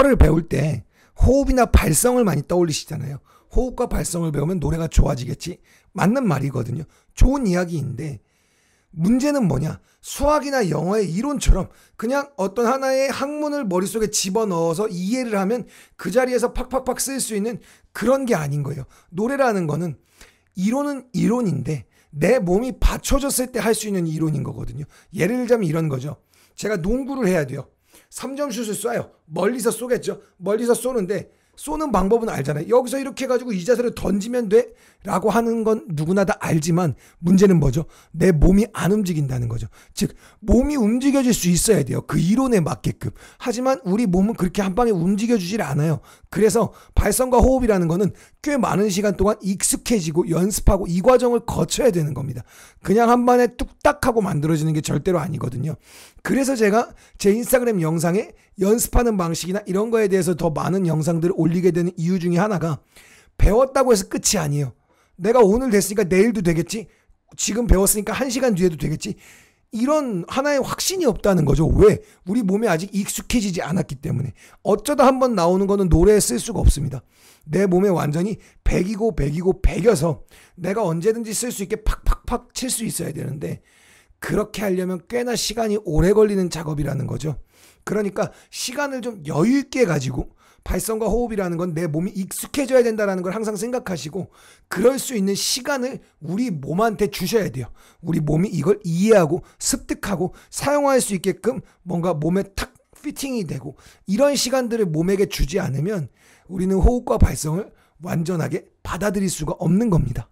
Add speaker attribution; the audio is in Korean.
Speaker 1: 보컬을 배울 때 호흡이나 발성을 많이 떠올리시잖아요. 호흡과 발성을 배우면 노래가 좋아지겠지. 맞는 말이거든요. 좋은 이야기인데 문제는 뭐냐? 수학이나 영어의 이론처럼 그냥 어떤 하나의 학문을 머릿속에 집어넣어서 이해를 하면 그 자리에서 팍팍팍 쓸 수 있는 그런 게 아닌 거예요. 노래라는 거는 이론은 이론인데 내 몸이 받쳐줬을 때 할 수 있는 이론인 거거든요. 예를 들자면 이런 거죠. 제가 농구를 해야 돼요. 3점 슛을 쏴요. 멀리서 쏘겠죠. 멀리서 쏘는데 쏘는 방법은 알잖아요. 여기서 이렇게 해가지고 이자세를 던지면 돼? 라고 하는 건 누구나 다 알지만 문제는 뭐죠? 내 몸이 안 움직인다는 거죠. 즉, 몸이 움직여질 수 있어야 돼요. 그 이론에 맞게끔. 하지만 우리 몸은 그렇게 한 방에 움직여주질 않아요. 그래서 발성과 호흡이라는 거는 꽤 많은 시간 동안 익숙해지고 연습하고 이 과정을 거쳐야 되는 겁니다. 그냥 한 번에 뚝딱하고 만들어지는 게 절대로 아니거든요. 그래서 제가 제 인스타그램 영상에 연습하는 방식이나 이런 거에 대해서 더 많은 영상들을 올리게 되는 이유 중에 하나가 배웠다고 해서 끝이 아니에요. 내가 오늘 됐으니까 내일도 되겠지. 지금 배웠으니까 한 시간 뒤에도 되겠지. 이런 하나의 확신이 없다는 거죠. 왜? 우리 몸에 아직 익숙해지지 않았기 때문에. 어쩌다 한번 나오는 거는 노래에 쓸 수가 없습니다. 내 몸에 완전히 백이고 백이고 백여서 내가 언제든지 쓸 수 있게 팍팍팍 칠 수 있어야 되는데 그렇게 하려면 꽤나 시간이 오래 걸리는 작업이라는 거죠. 그러니까 시간을 좀 여유 있게 가지고 발성과 호흡이라는 건 내 몸이 익숙해져야 된다라는 걸 항상 생각하시고 그럴 수 있는 시간을 우리 몸한테 주셔야 돼요. 우리 몸이 이걸 이해하고 습득하고 사용할 수 있게끔 뭔가 몸에 탁 피팅이 되고 이런 시간들을 몸에게 주지 않으면 우리는 호흡과 발성을 완전하게 받아들일 수가 없는 겁니다.